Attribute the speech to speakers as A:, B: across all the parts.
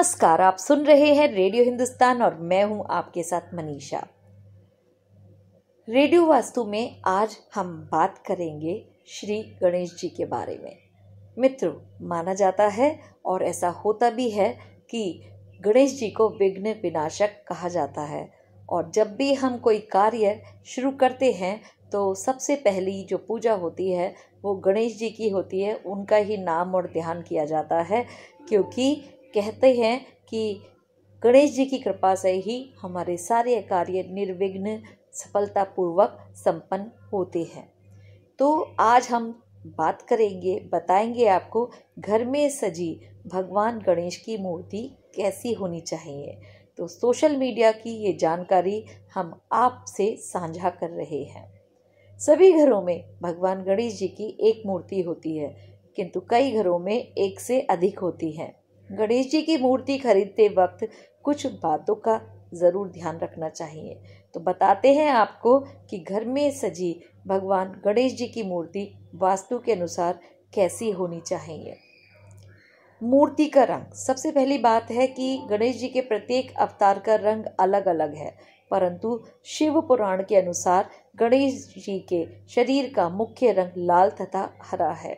A: नमस्कार आप सुन रहे हैं रेडियो हिंदुस्तान और मैं हूं आपके साथ मनीषा रेडियो वास्तु में आज हम बात करेंगे श्री गणेश जी के बारे में मित्रों माना जाता है और ऐसा होता भी है कि गणेश जी को विघ्न विनाशक कहा जाता है और जब भी हम कोई कार्य शुरू करते हैं तो सबसे पहली जो पूजा होती है वो गणेश जी की होती है उनका ही नाम और ध्यान किया जाता है क्योंकि कहते हैं कि गणेश जी की कृपा से ही हमारे सारे कार्य निर्विघ्न सफलतापूर्वक संपन्न होते हैं तो आज हम बात करेंगे बताएंगे आपको घर में सजी भगवान गणेश की मूर्ति कैसी होनी चाहिए तो सोशल मीडिया की ये जानकारी हम आपसे साझा कर रहे हैं सभी घरों में भगवान गणेश जी की एक मूर्ति होती है किंतु कई घरों में एक से अधिक होती हैं गणेश जी की मूर्ति खरीदते वक्त कुछ बातों का ज़रूर ध्यान रखना चाहिए तो बताते हैं आपको कि घर में सजी भगवान गणेश जी की मूर्ति वास्तु के अनुसार कैसी होनी चाहिए मूर्ति का रंग सबसे पहली बात है कि गणेश जी के प्रत्येक अवतार का रंग अलग अलग है परंतु शिव पुराण के अनुसार गणेश जी के शरीर का मुख्य रंग लाल तथा हरा है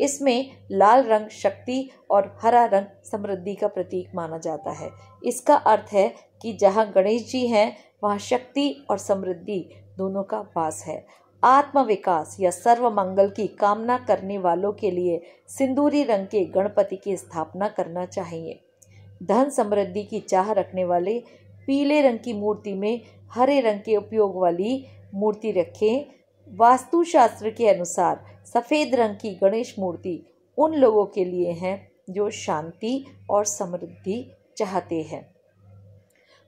A: इसमें लाल रंग शक्ति और हरा रंग समृद्धि का प्रतीक माना जाता है इसका अर्थ है कि जहाँ गणेश जी हैं वहाँ शक्ति और समृद्धि दोनों का वास है आत्मविकास या सर्व मंगल की कामना करने वालों के लिए सिंदूरी रंग के गणपति की स्थापना करना चाहिए धन समृद्धि की चाह रखने वाले पीले रंग की मूर्ति में हरे रंग के उपयोग वाली मूर्ति रखें वास्तुशास्त्र के अनुसार सफ़ेद रंग की गणेश मूर्ति उन लोगों के लिए हैं जो शांति और समृद्धि चाहते हैं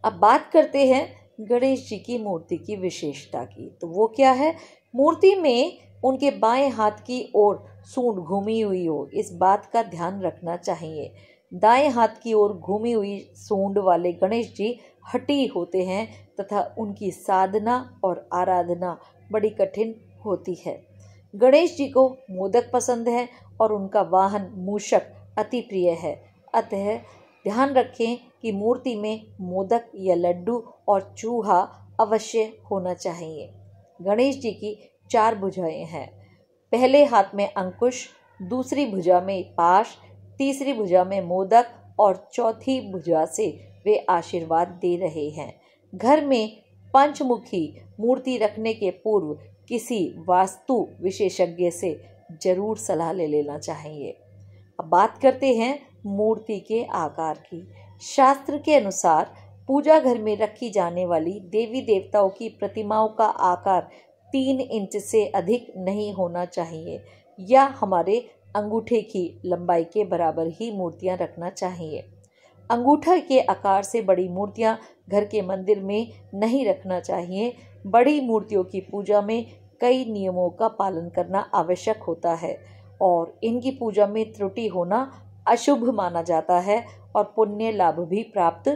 A: अब बात करते हैं गणेश जी की मूर्ति की विशेषता की तो वो क्या है मूर्ति में उनके बाएं हाथ की ओर सूंड घूमी हुई हो इस बात का ध्यान रखना चाहिए दाएं हाथ की ओर घूमी हुई सूंड वाले गणेश जी हटी होते हैं तथा उनकी साधना और आराधना बड़ी कठिन होती है गणेश जी को मोदक पसंद है और उनका वाहन मूषक अति प्रिय है अतः ध्यान रखें कि मूर्ति में मोदक या लड्डू और चूहा अवश्य होना चाहिए गणेश जी की चार भुजाएं हैं पहले हाथ में अंकुश दूसरी भुजा में पाश तीसरी भुजा में मोदक और चौथी भुजा से वे आशीर्वाद दे रहे हैं घर में पंचमुखी मूर्ति रखने के पूर्व किसी वास्तु विशेषज्ञ से जरूर सलाह ले लेना चाहिए अब बात करते हैं मूर्ति के आकार की शास्त्र के अनुसार पूजा घर में रखी जाने वाली देवी देवताओं की प्रतिमाओं का आकार तीन इंच से अधिक नहीं होना चाहिए या हमारे अंगूठे की लंबाई के बराबर ही मूर्तियां रखना चाहिए अंगूठा के आकार से बड़ी मूर्तियाँ घर के मंदिर में नहीं रखना चाहिए बड़ी मूर्तियों की पूजा में कई नियमों का पालन करना आवश्यक होता है और इनकी पूजा में त्रुटि होना अशुभ माना जाता है और पुण्य लाभ भी प्राप्त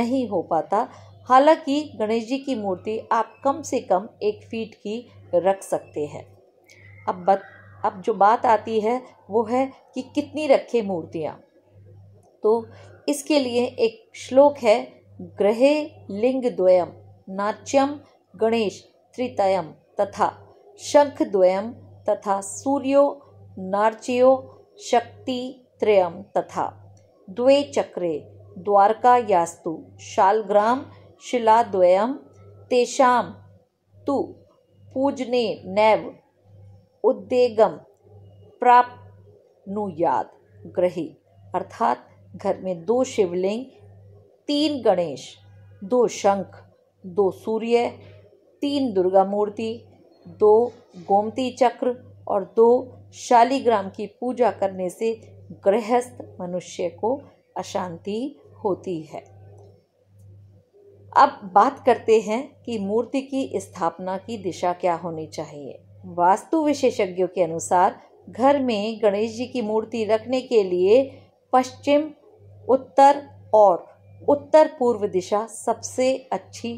A: नहीं हो पाता हालांकि गणेश जी की मूर्ति आप कम से कम एक फीट की रख सकते हैं अब बत अब जो बात आती है वो है कि कितनी रखें मूर्तियाँ तो इसके लिए एक श्लोक है ग्रहे लिंग द्वयम नाच्यम गणेश त्रितयम तथा शंख द्वयम तथा सूर्यो नाच्यो शक्ति त्रयम तथा द्वे चक्रे द्वारका यास्तु शालग्राम द्वयम तेषाम तु पूजने नैव उद्देगम नुयाद ग्रही अर्थात घर में दो शिवलिंग तीन गणेश दो शंख दो सूर्य तीन दुर्गा मूर्ति दो गोमती चक्र और दो शालीग्राम की पूजा करने से गृहस्थ मनुष्य को अशांति होती है अब बात करते हैं कि मूर्ति की स्थापना की दिशा क्या होनी चाहिए वास्तु विशेषज्ञों के अनुसार घर में गणेश जी की मूर्ति रखने के लिए पश्चिम उत्तर और उत्तर पूर्व दिशा सबसे अच्छी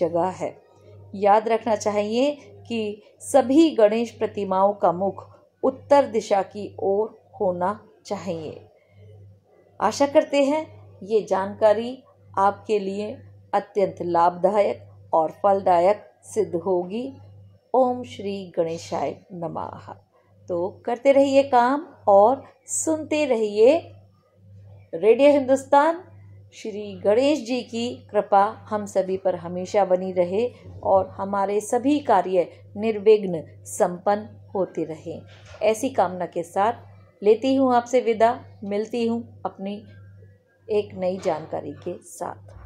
A: जगह है याद रखना चाहिए कि सभी गणेश प्रतिमाओं का मुख उत्तर दिशा की ओर होना चाहिए आशा करते हैं ये जानकारी आपके लिए अत्यंत लाभदायक और फलदायक सिद्ध होगी ओम श्री गणेशाय नमः तो करते रहिए काम और सुनते रहिए रेडियो हिंदुस्तान श्री गणेश जी की कृपा हम सभी पर हमेशा बनी रहे और हमारे सभी कार्य निर्विघ्न संपन्न होते रहे ऐसी कामना के साथ लेती हूँ आपसे विदा मिलती हूँ अपनी एक नई जानकारी के साथ